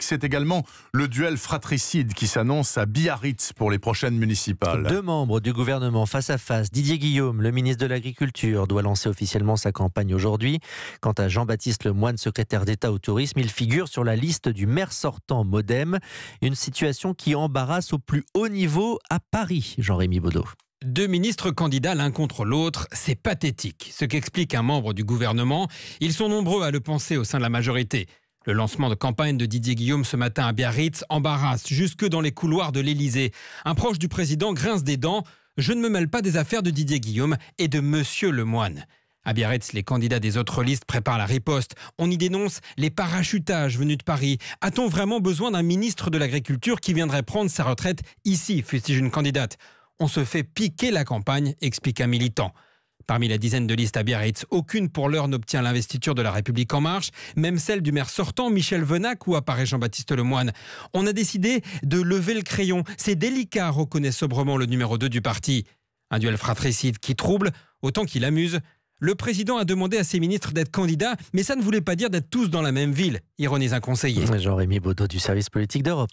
C'est également le duel fratricide qui s'annonce à Biarritz pour les prochaines municipales. Deux membres du gouvernement face à face. Didier Guillaume, le ministre de l'Agriculture, doit lancer officiellement sa campagne aujourd'hui. Quant à Jean-Baptiste Le moine secrétaire d'État au tourisme, il figure sur la liste du maire sortant Modem. Une situation qui embarrasse au plus haut niveau à Paris, Jean-Rémy Baudot. Deux ministres candidats l'un contre l'autre, c'est pathétique. Ce qu'explique un membre du gouvernement, ils sont nombreux à le penser au sein de la majorité. Le lancement de campagne de Didier Guillaume ce matin à Biarritz embarrasse jusque dans les couloirs de l'Élysée. Un proche du président grince des dents. Je ne me mêle pas des affaires de Didier Guillaume et de Monsieur Lemoine. À Biarritz, les candidats des autres listes préparent la riposte. On y dénonce les parachutages venus de Paris. A-t-on vraiment besoin d'un ministre de l'Agriculture qui viendrait prendre sa retraite ici, fustige une candidate On se fait piquer la campagne, explique un militant. Parmi la dizaine de listes à Biarritz, aucune pour l'heure n'obtient l'investiture de la République en marche, même celle du maire sortant Michel Venac ou apparaît Jean-Baptiste Lemoyne. On a décidé de lever le crayon. C'est délicat, reconnaît sobrement le numéro 2 du parti. Un duel fratricide qui trouble autant qu'il amuse. Le président a demandé à ses ministres d'être candidats, mais ça ne voulait pas dire d'être tous dans la même ville, ironise un conseiller. Jean-Rémy Baudot du service politique d'Europe.